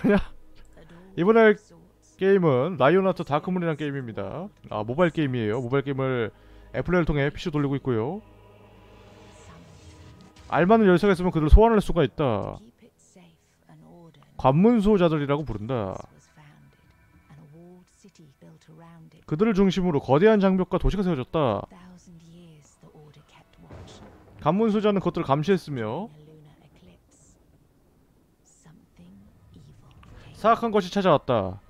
거냐? 이번에 할 게임은 라이온하트 다크문이란 게임입니다. 아 모바일 게임이에요. 모바일 게임을 애플레를 통해 PC로 돌리고 있고요. 알맞은 열쇠가 있으면 그들을 소환할 수가 있다. 관문수호자들이라고 부른다. 그들을 중심으로 거대한 장벽과 도시가 세워졌다. 관문수호자는 그것들을 감시했으며 사악한 것이 찾아왔다.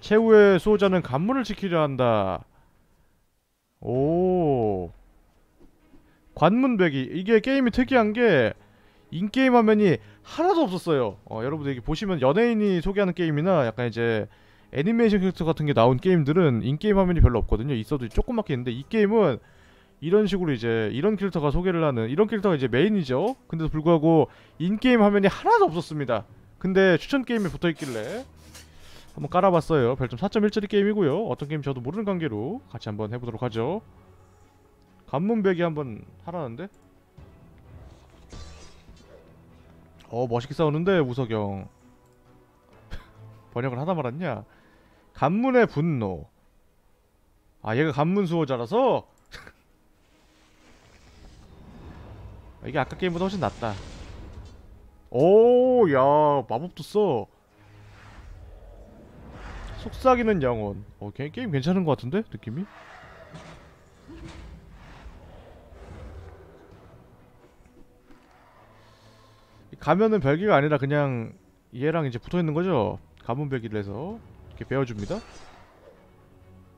최후의 수호자는 간문을 지키려 한다. 오. 관문배기. 이게 게임이 특이한 게 인게임 화면이 하나도 없었어요. 어, 여러분들 이게 보시면 연예인이 소개하는 게임이나 약간 이제 애니메이션 캐릭터 같은 게 나온 게임들은 인게임 화면이 별로 없거든요. 있어도 조그맣게 있는데 이 게임은 이런 식으로 이제 이런 캐릭터가 소개를 하는 이런 캐릭터가 이제 메인이죠 근데도 불구하고 인게임 화면이 하나도 없었습니다 근데 추천 게임에 붙어있길래 한번 깔아봤어요 별점 4.1짜리 게임이고요 어떤 게임 저도 모르는 관계로 같이 한번 해보도록 하죠 간문배기 한번 하라는데? 어 멋있게 싸우는데 우석영 번역을 하다 말았냐 간문의 분노 아 얘가 간문 수호자라서 이게 아까 게임보다 훨씬 낫다 오야 마법도 써 속삭이는 영혼 어 게, 게임 괜찮은 것 같은데? 느낌이? 가면은 별개가 아니라 그냥 얘랑 이제 붙어있는 거죠? 가문 배기를 해서 이렇게 배워줍니다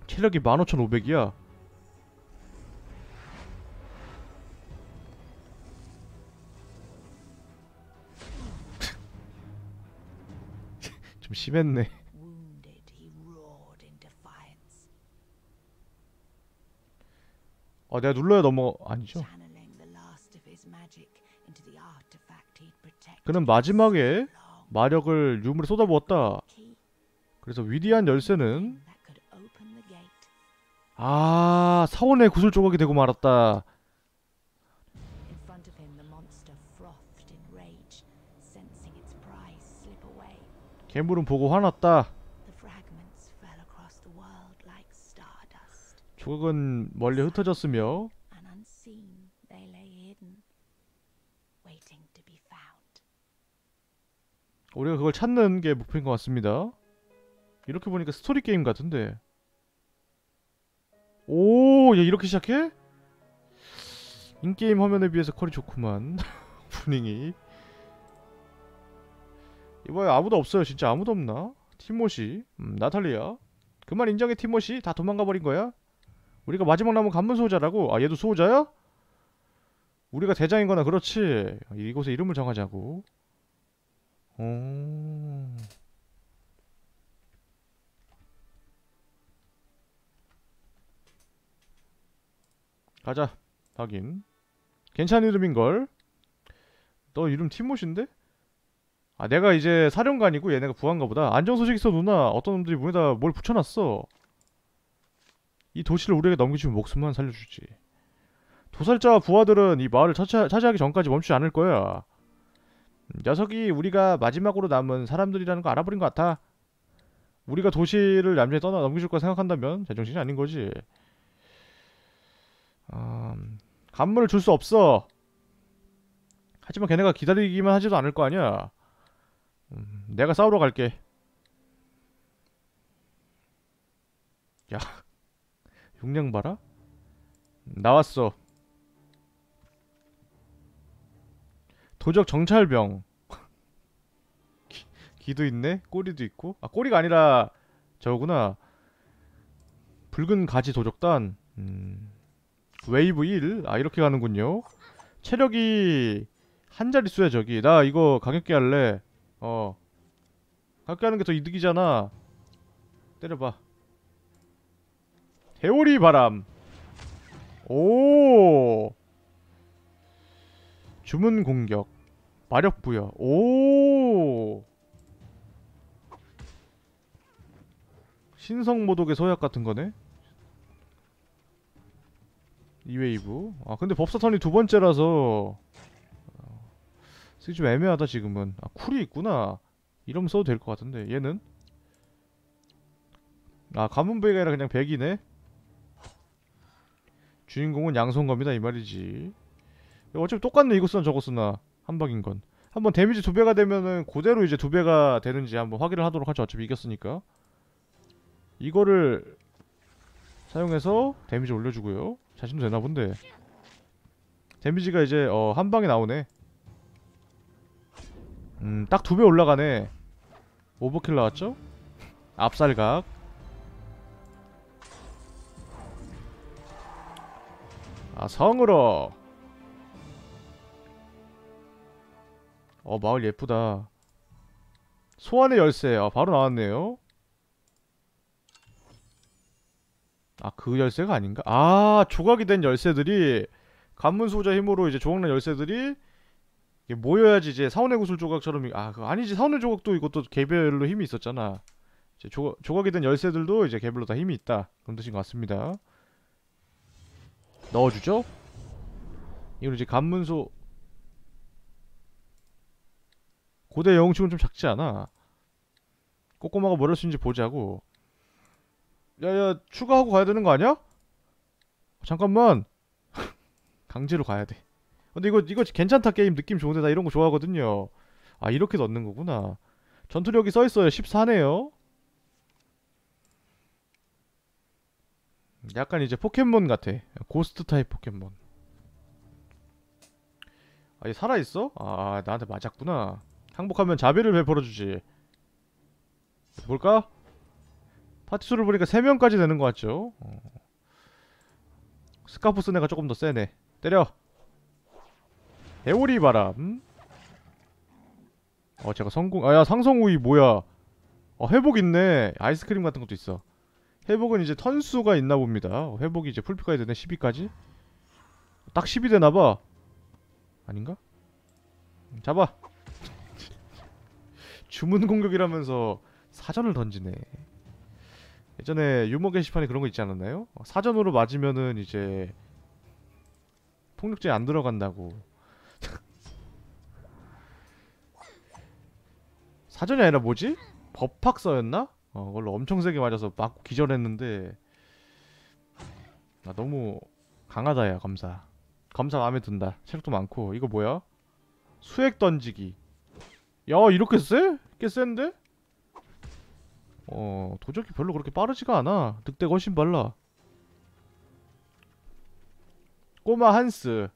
체력이 15,500이야 심했네. 아, 내가 눌러야 넘어 아니죠? 그는 마지막에 마력을 유물에 쏟아부었다. 그래서 위대한 열쇠는 아 사원의 구슬 조각이 되고 말았다. 괴물은 보고 화났다. 조각은 멀리 흩어졌으며 우리가 그걸 찾는 게 목표인 것 같습니다. 이렇게 보니까 스토리 게임 같은데 오! 야 이렇게 시작해? 인게임 화면에 비해서 퀄이 좋구만 분위기 이번에 아무도 없어요 진짜 아무도 없나? 티모시 음, 나탈리아 그만 인정해 티모시 다 도망가버린 거야? 우리가 마지막 남은 간문 수호자라고? 아 얘도 수호자야? 우리가 대장인 거나 그렇지 이곳에 이름을 정하자고 어... 가자 확인 괜찮은 이름인걸 너 이름 티모시인데? 아 내가 이제 사령관이고 얘네가 부한가 보다 안정 소식 있어 누나 어떤 놈들이 문에다 뭘 붙여놨어 이 도시를 우리에게 넘기주면 목숨만 살려주지 도살자와 부하들은 이 마을을 차차, 차지하기 전까지 멈추지 않을 거야 음, 녀석이 우리가 마지막으로 남은 사람들이라는 거 알아버린 것 같아 우리가 도시를 남전히 떠나 넘기줄 거 생각한다면 제정신이 아닌 거지 음, 간문을 줄 수 없어 하지만 걔네가 기다리기만 하지도 않을 거 아니야 음, 내가 싸우러 갈게 야 용량 봐라 나왔어 도적 정찰병 기, 기도 있네? 꼬리도 있고? 아 꼬리가 아니라 저구나 붉은 가지 도적단 음, 웨이브 1? 아 이렇게 가는군요 체력이 한자리 수야 저기 나 이거 가격기 할래 어 가까이 하는 게 더 이득이잖아 때려봐 대오리 바람 오 주문 공격 마력 부여 오 신성 모독의 소약 같은 거네 이웨이브 아 근데 법사턴이 두 번째라서 쓰기 좀 애매하다 지금은 아 쿨이 있구나 이러면 써도 될 것 같은데 얘는? 아 가문부위가 아니라 그냥 백이네 주인공은 양손검이다 이 말이지 어차피 똑같네 이거 쓰나 저거 쓰나 한방인건 한번 데미지 두배가 되면은 그대로 이제 두배가 되는지 한번 확인을 하도록 하죠 어차피 이겼으니까 이거를 사용해서 데미지 올려주고요 자신도 되나본데 데미지가 이제 어 한방에 나오네 음, 딱두 배 올라가네. 오버킬 나왔죠? 압살각. 아, 성으로. 어, 마을 예쁘다. 소환의 열쇠. 아, 바로 나왔네요. 아, 그 열쇠가 아닌가? 아, 조각이 된 열쇠들이 간문소자 힘으로 이제 조각난 열쇠들이 이게 모여야지 이제 사원의 구슬 조각처럼 아 그거 아니지 사원의 조각도 이것도 개별로 힘이 있었잖아 이제 조, 조각이 된 열쇠들도 이제 개별로 다 힘이 있다 그런 뜻인 것 같습니다 넣어주죠 이걸 이제 간문소 고대 영웅치고는 좀 작지 않아 꼬꼬마가 뭐를 쓰는지 보자고 야야 추가하고 가야 되는 거 아니야? 잠깐만 강제로 가야 돼 근데 이거 이거 괜찮다 게임 느낌 좋은데 나 이런 거 좋아하거든요 아 이렇게 넣는 거구나 전투력이 써있어요 14네요 약간 이제 포켓몬 같아 고스트 타입 포켓몬 아 이게 살아있어? 아 나한테 맞았구나 항복하면 자비를 베풀어주지 볼까? 파티수를 보니까 3명까지 되는 것 같죠? 어. 스카프 쓴 애가 조금 더 세네 때려 해오리 바람 어 제가 성공 아야 상성우이 뭐야 어 회복 있네 아이스크림 같은 것도 있어 회복은 이제 턴수가 있나 봅니다 어, 회복이 이제 풀피까지 되네 12까지 딱 10이 되나봐 아닌가? 음, 잡아 주문 공격이라면서 사전을 던지네 예전에 유머 게시판에 그런 거 있지 않았나요? 어, 사전으로 맞으면은 이제 폭력제안 들어간다고 사전이 아니라 뭐지? 법학서였나? 어, 그걸로 엄청 세게 맞아서 막 기절했는데 아, 너무 강하다 야 검사 검사 마음에 든다 체력도 많고 이거 뭐야? 수액 던지기 야 이렇게 쎄? 꽤 센데? 어 도적이 별로 그렇게 빠르지가 않아 늑대가 훨씬 빨라 꼬마 한스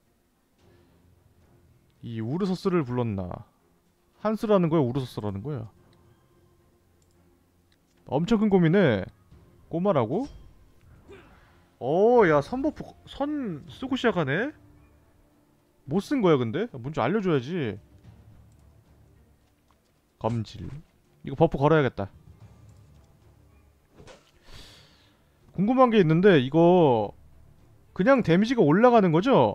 이 우르소스를 불렀나 한스라는 거야? 우르소스라는 거야? 엄청 큰 고민해 꼬마라고? 어야 선버프 선 쓰고 시작하네? 못 쓴 거야 근데? 뭔지 알려줘야지 검질 이거 버프 걸어야겠다 궁금한 게 있는데 이거 그냥 데미지가 올라가는 거죠?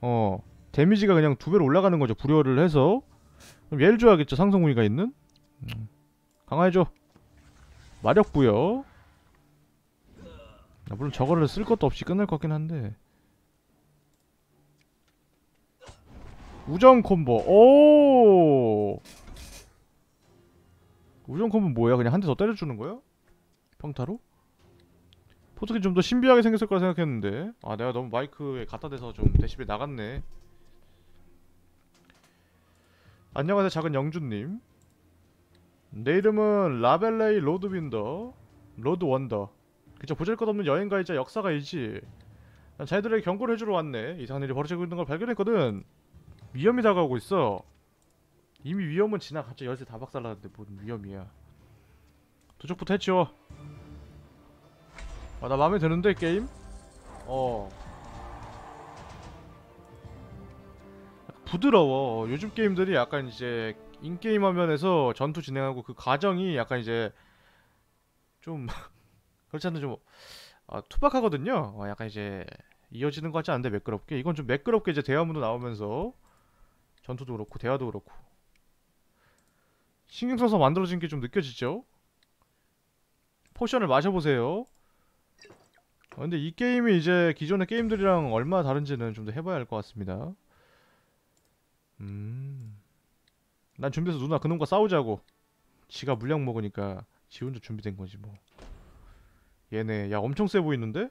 어 데미지가 그냥 두 배로 올라가는 거죠 불효를 해서 그럼 얘를 줘야겠죠 상성무위가 있는 음, 강화해줘 마력 부여 아, 물론 저거를 쓸 것도 없이 끝날 것 같긴 한데 우정 콤보 오 우정 콤보 뭐야 그냥 한 대 더 때려주는 거야? 평타로? 포토킨 좀더 신비하게 생겼을 거라 생각했는데 아 내가 너무 마이크에 갖다 대서 좀대시벨 나갔네 안녕하세요 작은 영준님 내 이름은 라벨레이 로드윈더 로드원더 그저 보잘것없는 여행가이자 역사가이지 난 자네들에게 경고를 해주러 왔네 이상한 일이 벌어지고 있는 걸 발견했거든 위험이 다가오고 있어 이미 위험은 지나 갑자기 열쇠 다 박살났는데 뭔 위험이야 도적부터 했죠 아나 맘에 드는데 게임? 어 부드러워. 요즘 게임들이 약간 이제 인게임 화면에서 전투 진행하고 그 과정이 약간 이제 좀 그렇지 않나 좀 어, 투박하거든요. 어, 약간 이제 이어지는 것 같지 않은데 매끄럽게 이건 좀 매끄럽게 이제 대화문도 나오면서 전투도 그렇고 대화도 그렇고 신경 써서 만들어진 게 좀 느껴지죠? 포션을 마셔보세요. 어, 근데 이 게임이 이제 기존의 게임들이랑 얼마나 다른지는 좀 더 해봐야 할 것 같습니다. 음. 난 준비해서 누나 그놈과 싸우자고. 지가 물약 먹으니까 지 혼자 준비된 거지 뭐. 얘네 야 엄청 세 보이는데?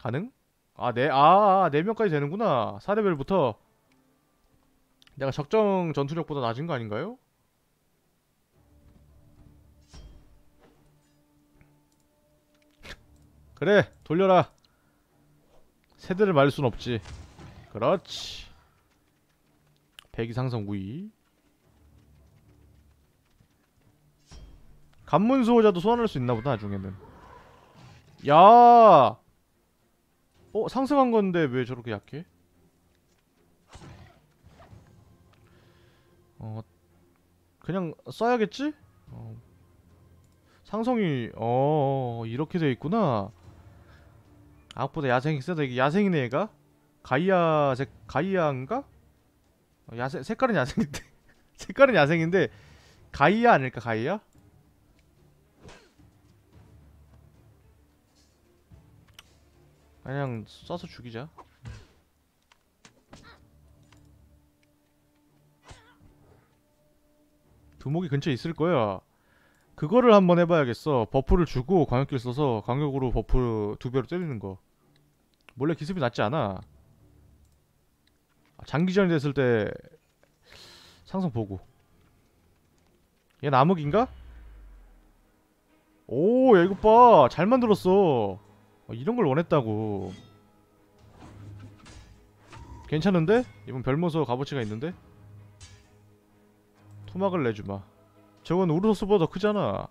가능? 아, 네, 아, 아 네 명까지 되는구나. 4레벨부터. 내가 적정 전투력보다 낮은 거 아닌가요? 그래, 돌려라. 세대를 말릴 순 없지. 그렇지 배기상성 우위 간문수호자도 소환할 수 있나보다 나중에는 야 어? 상승한 건데 왜 저렇게 약해? 어 그냥 써야겠지? 어. 상성이 어, 어, 어 이렇게 돼 있구나 아웃보다 야생이 세다 이게 야생이네 얘가 가이아 색 가이아인가? 어, 야생 색깔은 야생인데 색깔은 야생인데 가이아 아닐까 가이아? 그냥 쏴서 죽이자 두목이 근처에 있을 거야 그거를 한번 해봐야겠어 버프를 주고 광역기를 써서 광역으로 버프 두 배로 때리는 거 몰래 기습이 낫지 않아 장기전이 됐을 때 상승 보고 얘나무인가 오야 이거 봐 잘 만들었어 어, 이런 걸 원했다고 괜찮은데? 이번 별모서 값어치가 있는데? 토막을 내주마 저건 우르소스보다 크잖아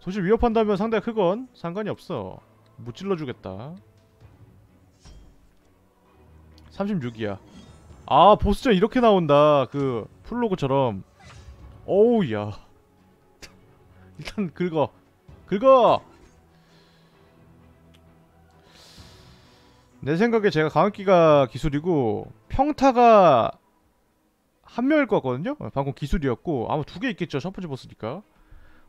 도시 위협한다면 상대가 크건 상관이 없어 무찔러주겠다 36이야 아 보스전 이렇게 나온다 그 플로그처럼 어우 야 일단 긁어 긁어 내 생각에 제가 강학기가 기술이고 평타가 한 명일 것 같거든요? 방금 기술이었고 아마 두 개 있겠죠 첫 번째 보스니까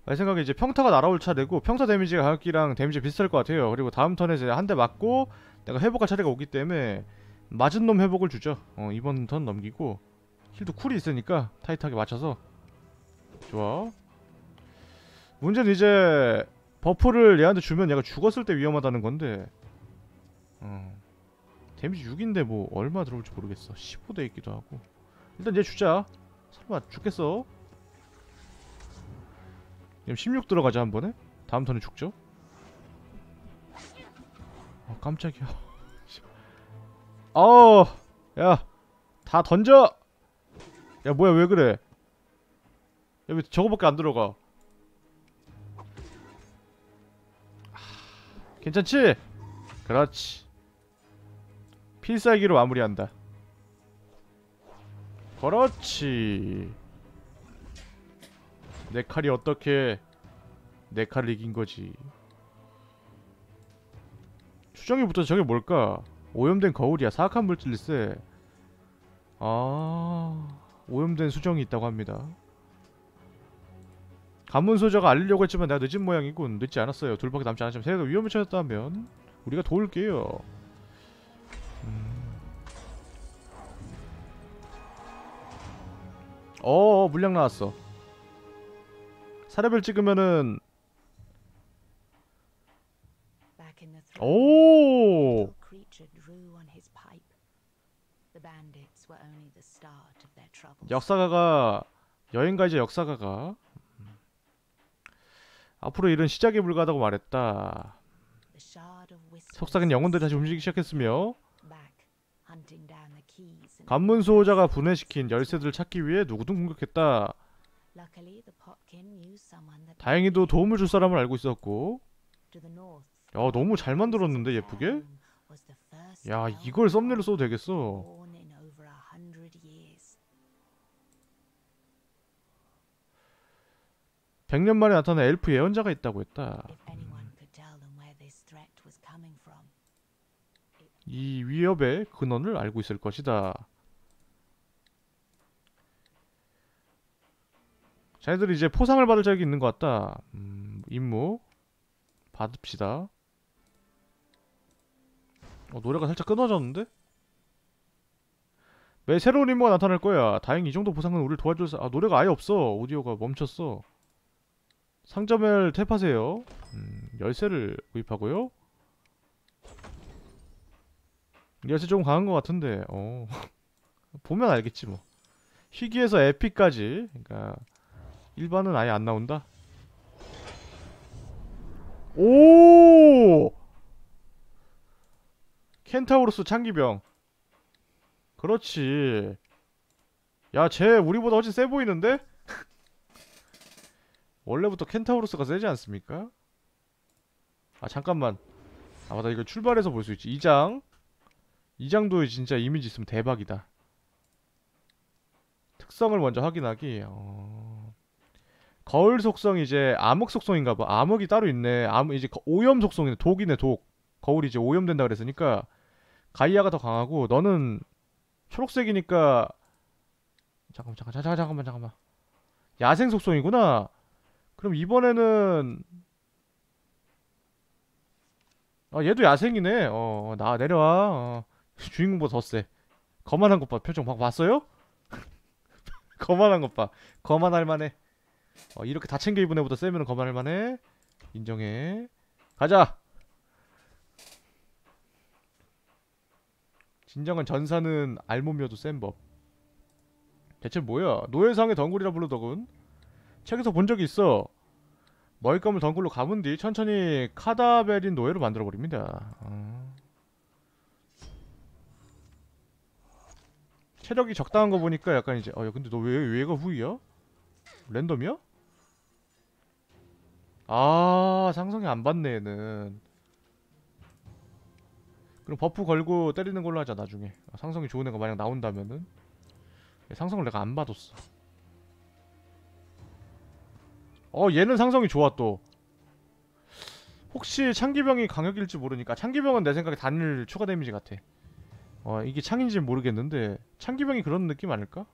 내 생각에 이제 평타가 날아올 차례고 평타 데미지가 강학기랑 데미지 비슷할 것 같아요 그리고 다음 턴에 이제 한대 맞고 내가 회복할 차례가 오기 때문에 맞은 놈 회복을 주죠 어 이번 턴 넘기고 힐도 쿨이 있으니까 타이트하게 맞춰서 좋아 문제는 이제 버프를 얘한테 주면 얘가 죽었을 때 위험하다는 건데 어 데미지 6인데 뭐 얼마 들어올지 모르겠어 15대 있기도 하고 일단 얘 주자 설마 죽겠어? 그럼 16 들어가자 한 번에 다음 턴에 죽죠 아 깜짝이야 어우 야다 던져 야 뭐야 왜 그래 여기 저거밖에 안 들어가 괜찮지? 그렇지 필살기로 마무리한다 그렇지 내 칼이 어떻게 내 칼을 이긴 거지 수정이부터 저게 뭘까 오염된 거울이야. 사악한 물질일세. 아... 오염된 수정이 있다고 합니다. 감문 소저가 알리려고 했지만 내가 늦은 모양이군. 늦지 않았어요. 둘밖에 남지 않았지만 세례가 위험을 처했다면 우리가 도울게요. 음... 어, 어 물량 나왔어. 사례별 찍으면은 오 역사가가 여행가이자 역사가가 음, 앞으로 이런 시작에 불과하다고 말했다. 속삭인 영혼들이 다시 움직이기 시작했으며 관문 수호자가 분해시킨 열쇠들을 찾기 위해 누구든 공격했다. 다행히도 도움을 줄 사람을 알고 있었고 야 너무 잘 만들었는데 예쁘게? 야 이걸 썸네일로 써도 되겠어 100년 만에 나타난 엘프 예언자가 있다고 했다. 이 위협의 근원을 알고 있을 것이다. 자네들이 이제 포상을 받을 자격이 있는 것 같다. 음, 임무 받읍시다. 어, 노래가 살짝 끊어졌는데? 매 새로운 임무가 나타날 거야. 다행히 이 정도 보상은 우리를 도와줄서아 노래가 아예 없어. 오디오가 멈췄어. 상점을 탭하세요 음, 열쇠를 구입하고요 열쇠 좀 강한 것 같은데 어 보면 알겠지 뭐 희귀에서 에픽까지 그러니까 일반은 아예 안 나온다 오 켄타우로스 창기병 그렇지 야쟤 우리보다 훨씬 세 보이는데? 원래부터 켄타우로스가 세지 않습니까? 아 잠깐만 아 맞다 이거 출발해서 볼 수 있지 2장 2장도 진짜 이미지 있으면 대박이다 특성을 먼저 확인하기 어... 거울 속성 이제 암흑 속성인가봐 암흑이 따로 있네 암 이제 오염 속성이네 독이네 독 거울이 이제 오염된다 그랬으니까 가이아가 더 강하고 너는 초록색이니까 잠깐만 잠깐 잠깐 잠깐만 잠깐만 야생 속성이구나 그럼 이번에는 아 얘도 야생이네 어나 어, 내려와 어. 주인공보다 더세 거만한 것 봐 표정 막 봤어요? 거만한 것 봐 거만할 만해 어 이렇게 다 챙겨 입은 애보다 세면 거만할 만해 인정해 가자 진정한 전사는 알몸이어도 센 법 대체 뭐야 노예상의 덩굴이라 부르더군 책에서 본 적이 있어. 머잇감을 덩굴로 감은 뒤 천천히 카다베린 노예로 만들어버립니다. 어. 체력이 적당한 거 보니까 약간 이제 어 야, 근데 너왜 얘가 후이야? 랜덤이야? 아 상성이 안 받네 얘는 그럼 버프 걸고 때리는 걸로 하자 나중에 상성이 좋은 애가 만약 나온다면은 상성을 내가 안 받았어 어 얘는 상성이 좋아 또 혹시 창기병이 강력일지 모르니까 창기병은 내 생각에 단일 추가 데미지 같아 어 이게 창인지 모르겠는데 창기병이 그런 느낌 아닐까?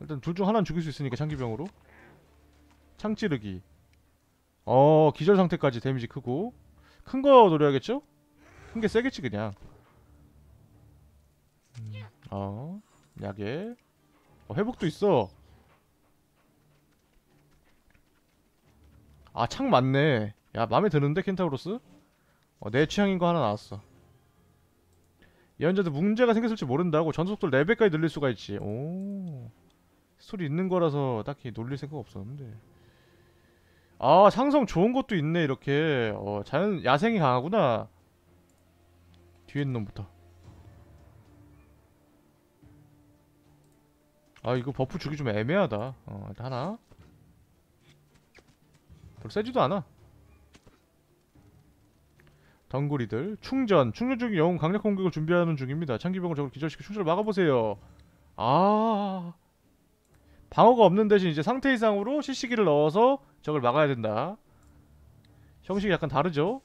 일단 둘 중 하나는 죽일 수 있으니까 창기병으로 창찌르기 어 기절상태까지 데미지 크고 큰 거 노려야겠죠? 큰 게 세겠지 그냥 음, 어 약에 어, 회복도 있어 아창 맞네 야맘에 드는데 켄타우로스? 어, 내 취향인 거 하나 나왔어 예언자도 문제가 생겼을지 모른다고 전속도레4까지 늘릴 수가 있지 오 스토리 있는 거라서 딱히 놀릴 생각 없었는데 아 상성 좋은 것도 있네 이렇게 어 자연 야생이 강하구나 뒤에 있는 놈부터 아 이거 버프 주기 좀 애매하다 어 하나 별로 세지도 않아 덩구리들 충전 충전 중인 영웅 강력 공격을 준비하는 중입니다 창기병을 적을 기절시켜 충전을 막아보세요 아 방어가 없는 대신 이제 상태 이상으로 실시기를 넣어서 적을 막아야 된다 형식이 약간 다르죠?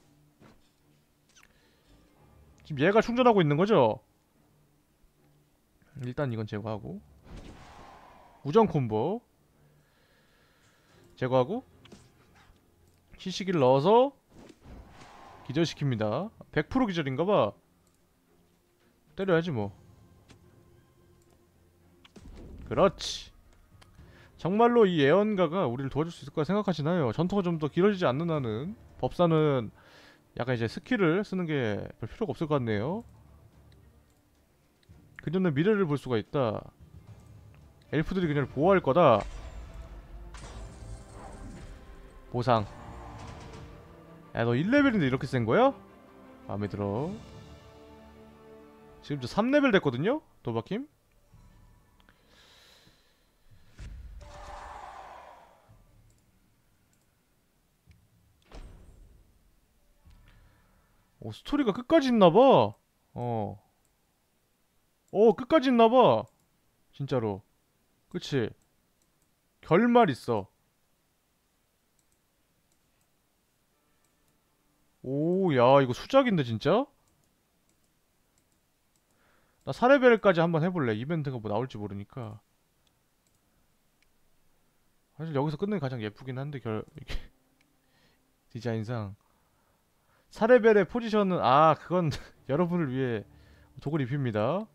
지금 얘가 충전하고 있는 거죠? 일단 이건 제거하고 우정 콤보 제거하고 희식기를 넣어서 기절시킵니다 100% 기절인가봐 때려야지 뭐 그렇지 정말로 이 예언가가 우리를 도와줄 수 있을 거라 생각하시나요? 전투가 좀 더 길어지지 않는 한은 법사는 약간 이제 스킬을 쓰는 게 별 필요가 없을 것 같네요 그녀는 미래를 볼 수가 있다 엘프들이 그녀를 보호할 거다 보상 야너 1레벨인데 이렇게 센 거야? 마음에 들어 지금 저 3레벨 됐거든요? 도박힘 오 스토리가 끝까지 있나봐 어어 어, 끝까지 있나봐 진짜로 그치 결말 있어 오, 야, 이거 수작인데, 진짜? 나 사레벨까지 한번 해볼래. 이벤트가 뭐 나올지 모르니까. 사실 여기서 끝내는 가장 예쁘긴 한데, 결, 이게. 디자인상. 사레벨의 포지션은, 아, 그건 여러분을 위해 독을 입힙니다.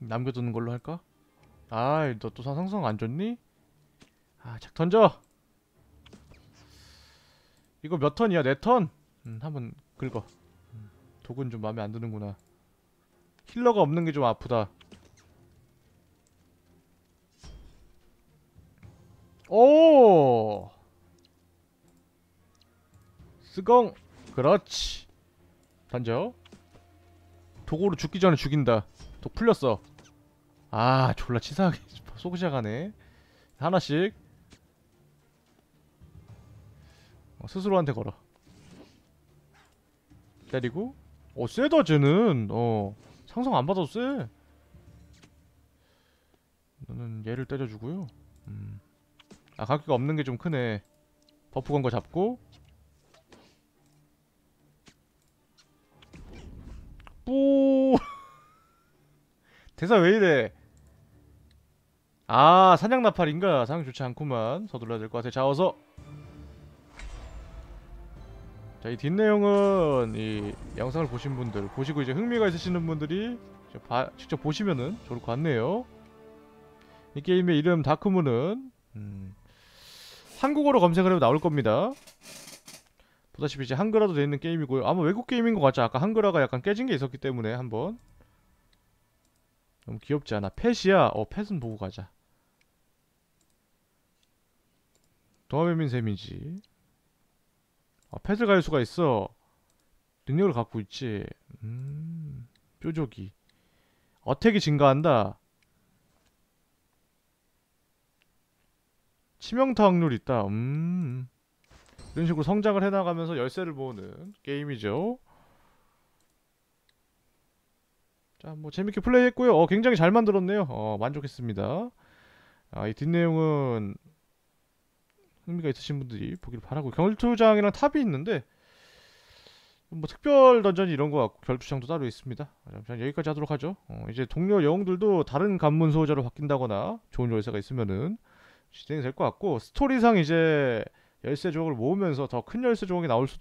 남겨두는 걸로 할까? 아이, 너또 상성 안 좋니? 아, 착 던져! 이거 몇 턴이야? 네 턴? 음, 한번 긁어 음, 독은 좀 마음에 안 드는구나 힐러가 없는 게 좀 아프다 오! 쓰공! 그렇지! 던져 독으로 죽기 전에 죽인다 독 풀렸어 아 졸라 치사하게 쏘기 시작하네 하나씩 스스로한테 걸어 때리고 어 쎄다 쟤는 어 상성 안 받아도 쎄 너는 얘를 때려주고요 음. 아 각기가 없는 게 좀 크네 버프 건 거 잡고 뿌 대사 왜 이래 아 사냥 나팔인가 상황 좋지 않구만 서둘러야 될 것 같아 자어서 자, 이 뒷내용은 이 영상을 보신 분들, 보시고 이제 흥미가 있으시는 분들이 바, 직접 보시면은 좋을 것 같네요. 이 게임의 이름 다크문은 음, 한국어로 검색을 해도 나올 겁니다. 보다시피 이제 한글화도 되어 있는 게임이고요. 아마 외국 게임인 것 같죠? 아까 한글화가 약간 깨진 게 있었기 때문에 한번 너무 귀엽지 않아? 펫이야? 어, 펫은 보고 가자. 도화배민셈이지 아, 패을 갈 수가 있어. 능력을 갖고 있지. 음, 뾰족이. 어택이 증가한다. 치명타 확률이 있다. 음. 이런 식으로 성장을 해나가면서 열쇠를 모으는 게임이죠. 자, 뭐 재밌게 플레이했고요. 어, 굉장히 잘 만들었네요. 어, 만족했습니다. 아, 이 뒷내용은 흥미가 있으신 분들이 보기를 바라고 경투장이랑 탑이 있는데 뭐 특별 던전이 이런 거 같고 결투장도 따로 있습니다. 잠시 여기까지 하도록 하죠. 어, 이제 동료 영웅들도 다른 관문 소호자로 바뀐다거나 좋은 열쇠가 있으면은 진행이 될 것 같고 스토리상 이제 열쇠 조각을 모으면서 더 큰 열쇠 조각이 나올 수도